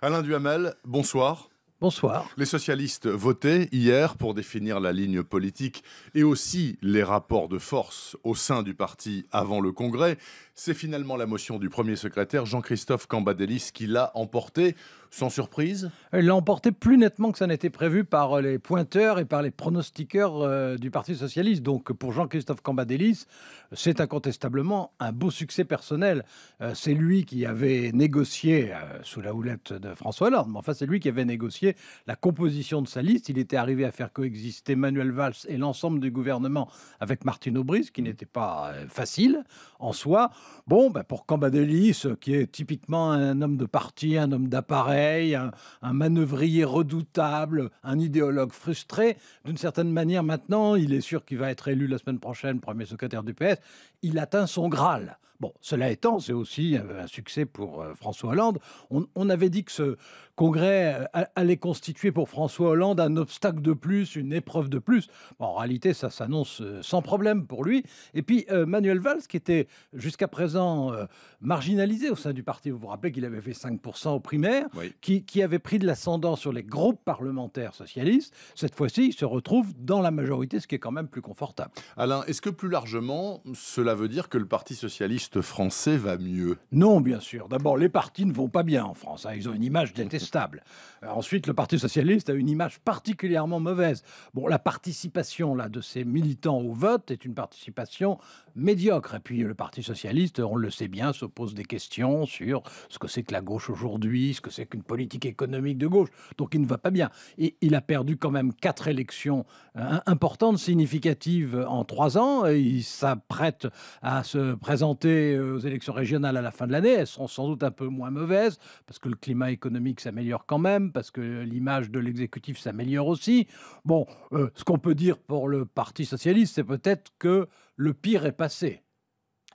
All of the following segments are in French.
Alain Duhamel, bonsoir. Bonsoir. Les socialistes votaient hier pour définir la ligne politique et aussi les rapports de force au sein du parti avant le Congrès. C'est finalement la motion du premier secrétaire Jean-Christophe Cambadélis qui l'a emporté, sans surprise. Il l'a emporté plus nettement que ça n'était prévu par les pointeurs et par les pronostiqueurs euh, du Parti socialiste. Donc pour Jean-Christophe Cambadélis, c'est incontestablement un beau succès personnel. Euh, c'est lui qui avait négocié, euh, sous la houlette de François Hollande, enfin c'est lui qui avait négocié la composition de sa liste. Il était arrivé à faire coexister Manuel Valls et l'ensemble du gouvernement avec Martine Aubry, ce qui n'était pas facile en soi. Bon, ben, pour Cambadélis, qui est typiquement un homme de parti, un homme d'appareil, un, manœuvrier redoutable, un idéologue frustré, d'une certaine manière maintenant, il est sûr qu'il va être élu la semaine prochaine premier secrétaire du PS, il atteint son Graal. Bon, cela étant, c'est aussi un succès pour euh, François Hollande. On, avait dit que ce congrès euh, allait constituer pour François Hollande un obstacle de plus, une épreuve de plus. en réalité, ça s'annonce euh, sans problème pour lui. Et puis, Manuel Valls, qui était jusqu'à présent euh, marginalisé au sein du parti. Vous vous rappelez qu'il avait fait 5% aux primaires, qui, qui, avait pris de l'ascendant sur les groupes parlementaires socialistes. Cette fois-ci, il se retrouve dans la majorité, ce qui est quand même plus confortable. Alain, est-ce que plus largement, cela veut dire que le Parti socialiste français va mieux Non, bien sûr. D'abord, les partis ne vont pas bien en France. Hein. Ils ont une image détestable. Euh, ensuite, le Parti socialiste a une image particulièrement mauvaise. Bon, la participation là, de ces militants au vote est une participation médiocre. Et puis, le Parti socialiste on le sait bien, se pose des questions sur ce que c'est que la gauche aujourd'hui, ce que c'est qu'une politique économique de gauche. Donc il ne va pas bien. Et il a perdu quand même quatre élections euh, importantes, significatives en trois ans. il s'apprête à se présenter euh, aux élections régionales à la fin de l'année. Elles seront sans doute un peu moins mauvaises parce que le climat économique s'améliore quand même, parce que l'image de l'exécutif s'améliore aussi. Bon, euh, ce qu'on peut dire pour le Parti socialiste, c'est peut-être que le pire est passé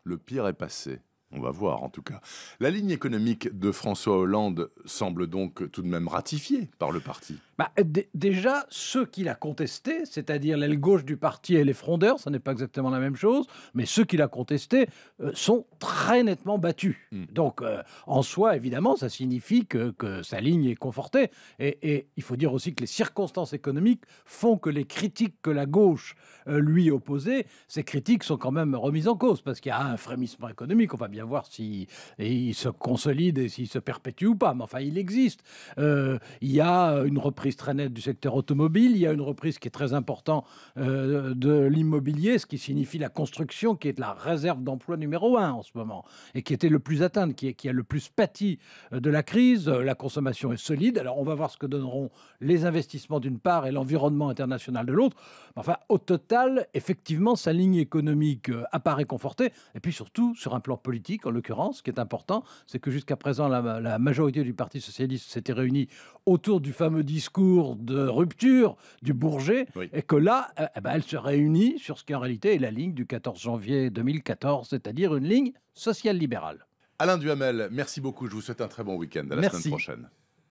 le pire est passé. On va voir en tout cas. La ligne économique de François Hollande semble donc tout de même ratifiée par le parti. Bah, déjà, ceux qui a contesté, c'est-à-dire l'aile gauche du parti et les frondeurs, ça n'est pas exactement la même chose, mais ceux qui a contesté euh, sont très nettement battus. Hmm. Donc, euh, en soi, évidemment, ça signifie que, sa ligne est confortée. Et, il faut dire aussi que les circonstances économiques font que les critiques que la gauche euh, lui opposait, ces critiques sont quand même remises en cause, parce qu'il y a un frémissement économique, on va bien bien voir si il se consolide et s'il se perpétue ou pas. Mais enfin, il existe. Euh, il y a une reprise très nette du secteur automobile. Il y a une reprise qui est très importante euh, de l'immobilier, ce qui signifie la construction, qui est la réserve d'emploi numéro un en ce moment et qui était le plus atteinte, qui, qui a le plus pâti euh, de la crise. La consommation est solide. Alors, on va voir ce que donneront les investissements d'une part et l'environnement international de l'autre. Enfin, au total, effectivement, sa ligne économique apparaît confortée. Et puis surtout, sur un plan politique en l'occurrence. Ce qui est important, c'est que jusqu'à présent, la, majorité du Parti socialiste s'était réunie autour du fameux discours de rupture du Bourget, et que là, euh, eh ben, elle se réunit sur ce qui en réalité est la ligne du 14 janvier 2014, c'est-à-dire une ligne sociale libérale Alain Duhamel, merci beaucoup. Je vous souhaite un très bon week-end. À la semaine prochaine.